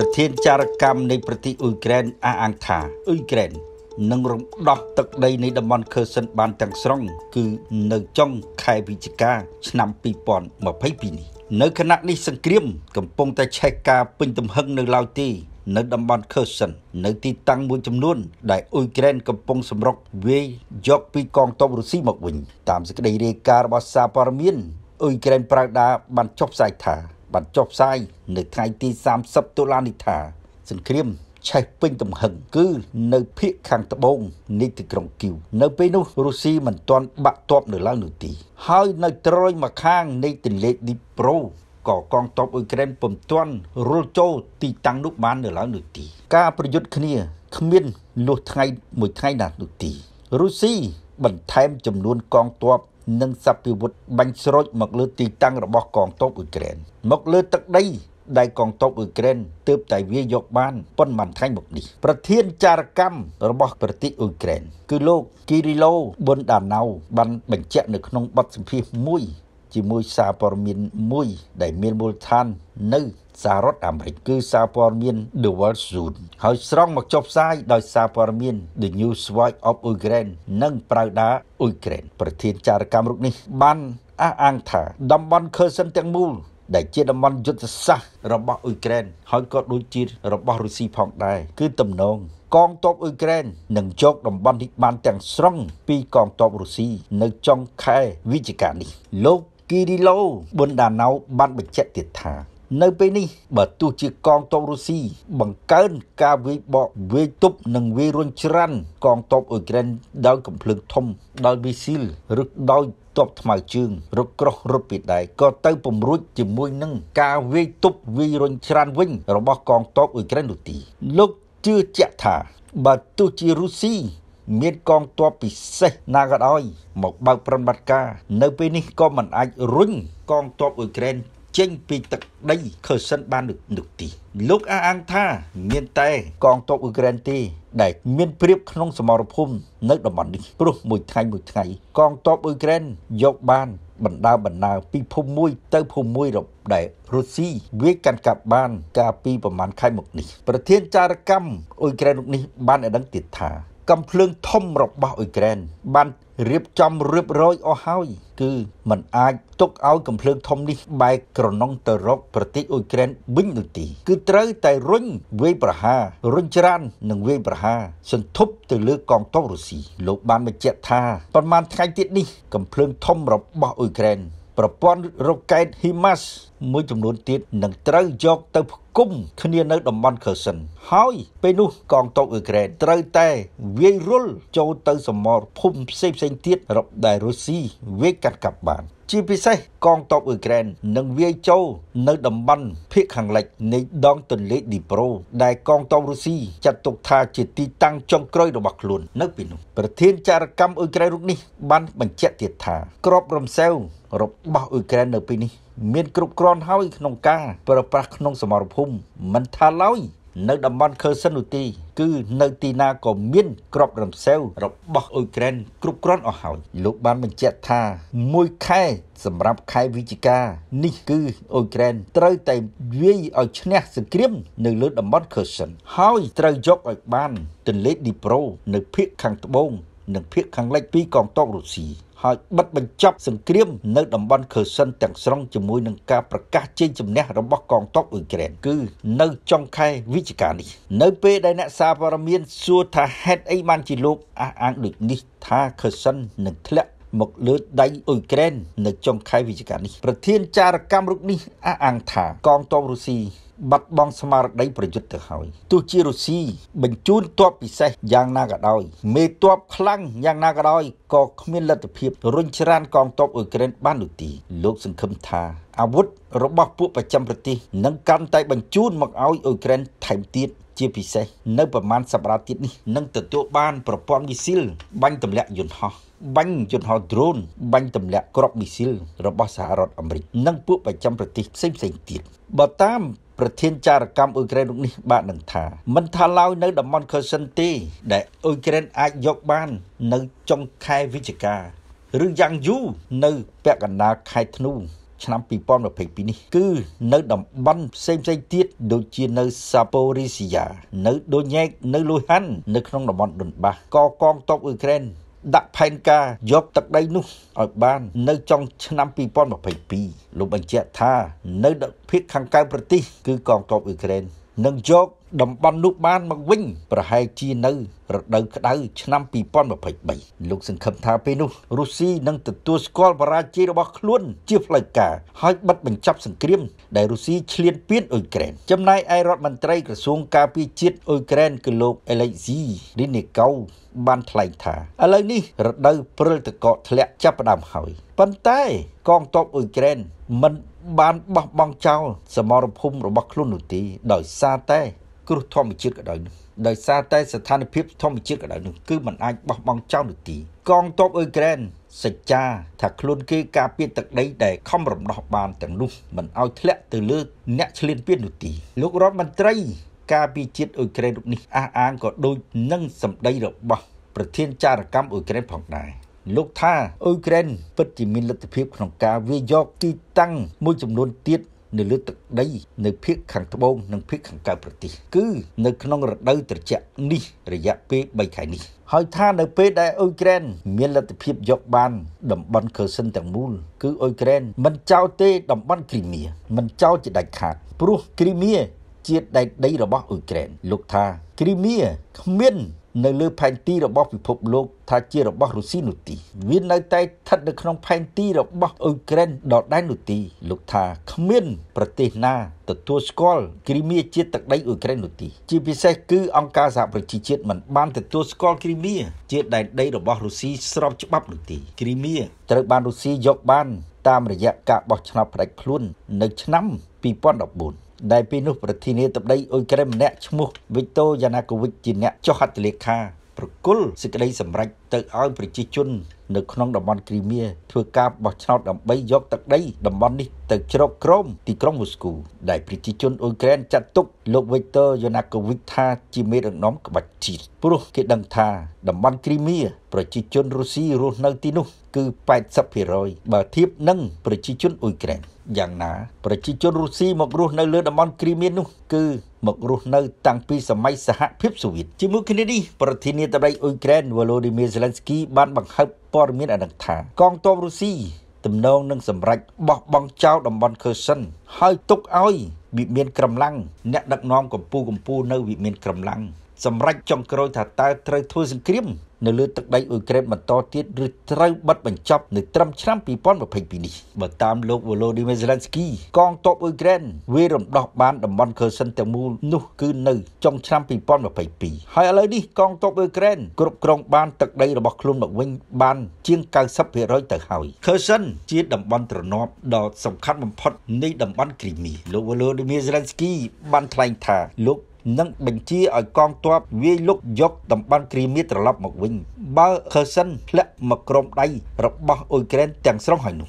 ប្រធានចារកម្មនៃប្រទេសអ៊ុយក្រែនអះអាងថាអ៊ុយក្រែននឹងរំដោះទឹកដី នៃតំបន់ខឺសិនបានទាំងស្រុង គឺនៅចុង ខែវិច្ឆិកាឆ្នាំ2022នេះនៅខណៈនេះសង្គ្រាមកំពុងតែឆេះការពេញទំហឹងនៅឡើយទេនៅតំបន់ខឺសិននៅទីតាំងមួយចំនួន ដែលអ៊ុយក្រែនកំពុង សម្រុកវាយយកពីកងទ័ពរុស្ស៊ីមកវិញតាមសេចក្តីរាយការណ៍របស់សារព័ត៌មានអ៊ុយក្រែនប្រៅដាបានចុះផ្សាយថាបានចុះផ្សាយ នៅថ្ងៃទី30តុលានេះថាសង្គ្រាមឆេះពេញទំហឹងគឺ នៅភៀកខាងត្បូងនៃទីក្រុងគីវនៅពេលនោះរុស្ស៊ីមិនទាន់បាក់ទ័ពនៅឡើយនោះទេហើយ នៅត្រើយមកខាងនៃទន្លេឌីប្រូក៏កងទ័ពអ៊ុយក្រែនពុំទាន់រុលចូលទីតាំងនោះបាននៅឡើយនោះទេការប្រយុទ្ធគ្នាគ្មានលុះថ្ងៃមួយថ្ងៃណាស់នោះទេរុស្ស៊ីបន្ថែមចំនួនកងទ័ពនិងសព្វវុធបាញ់ស្រុចមកលើទីតាំងរបស់កងទ័ពអ៊ុយក្រែនមកលើទឹកដីដែលកងទ័ពអ៊ុយក្រែនទើបតែវាយកបានប៉ុន្មានថ្ងៃមកនេះប្រធានចារកម្មរបស់ប្រទេសអ៊ុយក្រែនគឺលោកគីរីឡូប៊ុនដាណៅបានបញ្ជាក់នៅក្នុងបទសម្ភាសន៍មួយជាមួយសារព័ត៌មានមួយដែលមានមូលដ្ឋាននៅសហរដ្ឋអាមេរិកគឺសារព័ត៌មាន The World Soon ហើយស្រង់មកចុះផ្សាយដោយសារព័ត៌មាន The News Watch of Ukraine និងប្រៅដាអ៊ុយក្រែនប្រធានចារកម្មរូបនេះបានអះអាងថាតំបន់ខឺសិនទាំងមូលដែលជាតំបន់យុទ្ធសាស្ត្ររបស់អ៊ុយក្រែនហើយក៏ដូចជារបស់រុស្ស៊ីផងដែរគឺទំនងកងទ័ពអ៊ុយក្រែននឹងជោគតំបន់នេះបានទាំងស្រុងពីកងទ័ពរុស្ស៊ីនៅចុងខែវិច្ឆិកានេះលោកគីរីឡូប៊ុនដាណៅបានបញ្ជាក់ទៀតថា នៅពេលនេះបើទោះជាកងទ័ពរុស្ស៊ីបង្កើនការវាយបកវាយទប់និងវាយរុញច្រានកងទ័ពអ៊ុយក្រែនដោយកំភ្លើងធំដោយមីស៊ីលឬដោយទ័ពថ្មើរជើងរត់ក្រោះរត់ពីដែរក៏ទៅពំរួចជាមួយនឹងការវាយទប់វាយរុញច្រានវិញ របស់កងទ័ពអ៊ុយក្រែននោះទីលោកជឿជាក់ថាបើទោះជារុស្ស៊ីមានកងទ័ពពិសេសណាក៏ដោយមកបើកប្រតិបត្តិការនៅ ពេលនេះក៏មិនអាចរុញកងទ័ពអ៊ុយក្រែនចេញពីទឹកដីខឺសិនបាននោះទីលោកអាអង្គថាមានតែកងទ័ពអ៊ុយក្រែនទេ ដែលមានព្រៀបក្នុងសមរភូមិនៅតំបន់នេះព្រោះមួយថ្ងៃមួយថ្ងៃកងទ័ពអ៊ុយក្រែនយក បាន បណ្ដាបណ្ដាពីភូមិមួយទៅភូមិមួយរបដែលរុស្ស៊ីវាកាន់កាប់បានកាលពីប្រមាណខែមកនេះ ប្រធានចារកម្មអ៊ុយក្រែននោះនេះបានឲ្យដឹងទៀតថាកំភ្លើងធំរបស់អ៊ុយក្រែនបានរៀបចំរៀបរយអស់ហើយគឺมันអាចទុកឲ្យកំភ្លើងធំនេះបែកក្រណងទៅរកប្រទេសអ៊ុយក្រែនវិញនោះទីគឺត្រូវតែរុញវាយប្រហាររុញច្រាននិងវាយប្រហារសន្ធប់ទៅលើកងទ័ពរុស្ស៊ីលោកបានបញ្ជាក់ថាប្រហែលថ្ងៃទៀតនេះកំភ្លើងធំរបស់អ៊ុយក្រែនប្រព័ន្ធរ៉ុកកែត HIMARS មួយចំនួនទៀតនឹងត្រូវយកទៅផ្គុំគ្នានៅតំបន់ខឺសិនហើយពេលនោះកងទ័ពអ៊ុយក្រែនត្រូវតែវាយរុលចូលទៅសមរភូមិផ្សេងផ្សេងទៀតរបស់ដែលរុស្ស៊ីវាយកាត់កាប់បានជាពិសេសកងទ័ពអ៊ុយក្រែននឹងវាយចូលនៅតំបន់ភៀកខាងលិចនៃដងទន្លេឌីប្រូដែលកងទ័ពរុស្ស៊ីចាត់ទុកថាជាទីតាំងចុងក្រោយរបស់ខ្លួននៅពេលនោះប្រធានចារកម្មអ៊ុយក្រែនរូបនេះបានបញ្ជាក់ទៀតថាក្របរំសែវរបស់អ៊ុយក្រែននៅពេលនេះមានគ្រប់គ្រាន់ហើយ ក្នុងការប្រើប្រាស់ក្នុងសមរភូមិមិនថាឡើយនៅតំបន់ខឺសិននោះទី គឺ នៅទីណាក៏មានក្របរំសេវរបស់អ៊ុយក្រែនគ្រប់គ្រាន់អស់ហើយលោកបានបញ្ជាក់ថា មួយខែសម្រាប់ខែវិច្ឆិកានេះគឺអ៊ុយក្រែនត្រូវតែវាយឲ្យឈ្នះសង្គ្រាមនៅលើតំបន់ខឺសិនហើយត្រូវយកឲ្យបានទន្លេឌីប្រូ នៅភូមិខាងត្បូងនិងភូមិខាងលិចពីកងទ័ពរុស្ស៊ីហើយបិទបញ្ចប់សង្គ្រាមនៅតំបន់ខឺសិនទាំងស្រុងជាមួយនឹងការប្រកាសជ័យជំនះរបស់កងទ័ពអ៊ុយក្រែនគឺ នៅចុងខែវិច្ឆិកានេះ នៅពេលដែលអ្នកសារព័ត៌មានសួរថាហេតុអីបានជាលោកអះអាងដូចនេះថាខឺសិននឹងធ្លាក់ មកលើដៃអ៊ុយក្រែននៅចុងខែវិច្ឆិកានេះ ប្រធានចារកម្មរូបនេះអះអាងថាកងទ័ពរុស្ស៊ីបាត់បង់ស្មារតីប្រយុទ្ធទៅហើយទោះជារុស្ស៊ីបញ្ជូនទ័ពពិសេសយ៉ាងណាក៏ដោយមេទ័ពខ្លាំងយ៉ាងណាក៏ដោយក៏គ្មានលទ្ធភាពរុញច្រានកងទ័ពអ៊ុយក្រែនបាននោះទេលោកសង្ឃឹមថាអាវុធរបស់ពួកប្រចាំប្រទេសនឹងកាន់តែបញ្ជូនមកឲ្យអ៊ុយក្រែនថែមទៀតជាពិសេសនៅប្រមាណសប្តាហ៍ទៀតនេះនឹងទទួលបានប្រព័ន្ធមីស៊ីលបាញ់ទម្លាក់យន្តហោះបាញ់យន្តហោះ drone បាញ់ទម្លាក់គ្រាប់ មីស៊ីលរបស់សហរដ្ឋអាមេរិកនិងពួកប្រចាំប្រទេសផ្សេងៗទៀតបើតាមប្រធានចារកម្មអ៊ុយក្រែននោះនេះបាននឹងថាមិនថាឡើយនៅតំបន់ខឺសិនទេដែលអ៊ុយក្រែនអាចយកបាននៅចុងខែវិច្ឆិកាឬយ៉ាងយូរនៅពាក់កណ្ដាលខែធ្នូឆ្នាំ2022នេះគឺនៅតំបន់ផ្សេងផ្សេងទៀតដូចជានៅសាប៉ូរីស៊ីយ៉ានៅដូញែកនៅលូហាន់នៅក្នុងតំបន់ដុនបាសក៏កងទ័ពអ៊ុយក្រែនដាក់ផែនការយកទឹកដីនោះឲ្យបាន នៅចុងឆ្នាំ2022លោកបញ្ជាក់ថានៅភាគខាងកៅប្រទេសគឺកងទ័ពអ៊ុយក្រែននឹងយកតំបន់នោះបានមកវិញ ប្រហែលជានៅរដូវក្តៅឆ្នាំ2023លោកសង្ឃឹមថាពេលនោះរុស្ស៊ីនឹងទទួលស្គាល់បរាជ័យរបស់ខ្លួនជាផ្លូវការហើយបិទបញ្ចប់សង្គ្រាមដែលរុស្ស៊ីឈ្លានពានអ៊ុយក្រែនចំណែកឯរដ្ឋមន្ត្រីក្រសួងការពារជាតិអ៊ុយក្រែនគឺលោកអេឡិចស៊ីរីនីកោបានថ្លែងថាឥឡូវនេះរដូវព្រិលទឹកកកធ្លាក់ចាប់ផ្ដើមហើយប៉ុន្តែកងទ័ពអ៊ុយក្រែនមិនបានបោះបង់ចោលសមរភូមិរបស់ខ្លួននោះទេដោយសារតែ គ្រោះធម្មជាតិក៏ដោយនោះដោយសារតែស្ថានភាពធម្មជាតិក៏ដោយនោះគឺมันអាចបោះបង់ចោលនោះទេកងទ័ពអ៊ុយក្រែនសច្ចាថាខ្លួនគេការពារទឹកដីដែលខំរំដោះបានទាំងនោះមិនឲ្យធ្លាក់ទៅលើអ្នកឈ្លានពាននោះទេលោករដ្ឋមន្ត្រី ការពារជាតិអ៊ុយក្រែនរូបនេះអះអាងក៏ដូចនឹងសម្ដីរបស់ ប្រធានចារកម្មអ៊ុយក្រែនផងដែរលោកថាអ៊ុយក្រែនពិតជាមានលទ្ធភាពក្នុងការវាយកទីតាំងមួយចំនួនទៀតនៅលើទឹកដីនៅភាគខាងត្បូងនិងភាគខាងកើតប្រទេសគឺនៅក្នុង រដូវត្រជាក់នេះរយៈពេល3ខែនេះ ហើយថានៅពេលដែលអ៊ុយក្រែនមានលទ្ធភាពយក បានតំបន់ខឺសិនទាំងមូលគឺអ៊ុយក្រែនមិនចោលទេតំបន់គ្រីមៀមិនចោលជាដាច់ខាត ព្រោះគ្រីមៀជាដែនដីរបស់អ៊ុយក្រែនលោកថាគ្រីមៀគ្មាននៅលើផែនទីរបស់ពិភពលោកថាជារបស់រុស្ស៊ីនោះទីវានៅតែស្ថិតនៅក្នុងផែនទីរបស់អ៊ុយក្រែនដល់ដែននោះទី លោកថាគ្មានប្រទេសណាទទួលស្គាល់គ្រីមៀជាទឹកដីអ៊ុយក្រែននោះទី ជាពិសេសគឺអង្គការសហប្រជាជាតិមិនបានទទួលស្គាល់គ្រីមៀជាដែនដីរបស់រុស្ស៊ីស្របច្បាប់នោះទីគ្រីមៀត្រូវបានរុស្ស៊ីយកបានតាមរយៈការបោះឆ្នោតផ្ដាច់ខ្លួននៅឆ្នាំ2014ដែលពេលនោះប្រធានាធិបតីអ៊ុយក្រែនម្នាក់ឈ្មោះវីកតូយ៉ាណាកូវិចជាអ្នកចុះហត្ថលេខាប្រគល់សេចក្តីសម្រេចទៅឲ្យប្រជាជននៅក្នុងតំបន់គ្រីមៀធ្វើការបោះឆ្នោតដើម្បីយកទឹកដីតំបន់នេះទៅជ្រកក្រោមទីក្រុងមូស្គូដែលប្រជាជនអ៊ុយក្រែនចាត់ទុកលោក Viktor Yanukovych ថាជាមេដឹកនាំក្បាច់ជាតិព្រោះគេដឹងថាតំបន់គ្រីមៀប្រជាជនរុស្ស៊ីរស់នៅទីនោះគឺ80%បើធៀបនឹងប្រជាជនអ៊ុយក្រែន។យ៉ាងណាប្រជាជនរុស្ស៊ីមករស់នៅលើតំបន់គ្រីមៀនោះគឺមករស់នៅតាំងពីសម័យសហភាពសូវៀតជាមួយគ្នានេះប្រធានាធិបតីអ៊ុយក្រែនវ៉ូឡូឌីមៀសេឡិនស្គីបានបង្ហើបព័ត៌មានអាណិកថាកងទ័ពរុស្ស៊ីទំនងនឹងសម្រេចបោះបង់ចោលតំបន់ខឺសិនហើយទុកឲ្យវិមានក្រំឡាំងអ្នកដឹកនាំកម្ពុជាកម្ពុជានៅវិមានក្រំឡាំងសម្រាប់ចុងក្រោយថាតើត្រូវធ្វើសង្គ្រាមនៅលើទឹកដីអ៊ុយក្រែនបន្តទៀតឬត្រូវបិទបញ្ចប់នៅត្រឹមឆ្នាំ2022នេះបើតាមលោក Volodymyr Zelensky កងទ័ពអ៊ុយក្រែនវារំដោះបានតំបន់ Kherson ទាំងមូលនោះគឺនៅចុងឆ្នាំ2022ហើយឥឡូវនេះកងទ័ពអ៊ុយក្រែនគ្រប់គ្រងបានទឹកដីរបស់ខ្លួនមកវិញបានជាង90%ទៅហើយ Kherson ជាតំបន់ទ្រនាប់ដ៏សំខាន់បំផុតនៃតំបន់គ្រីមីលោក Volodymyr Zelensky បានថ្លែងថាលោកនិងបញ្ជាឲ្យកងទ័ពវាយលុកយកតំបន់គ្រីមៀត្រឡប់មកវិញ បើខឺសិនធ្លាក់មកក្រោមដៃរបស់អ៊ុយក្រែនទាំងស្រុងហើយនោះ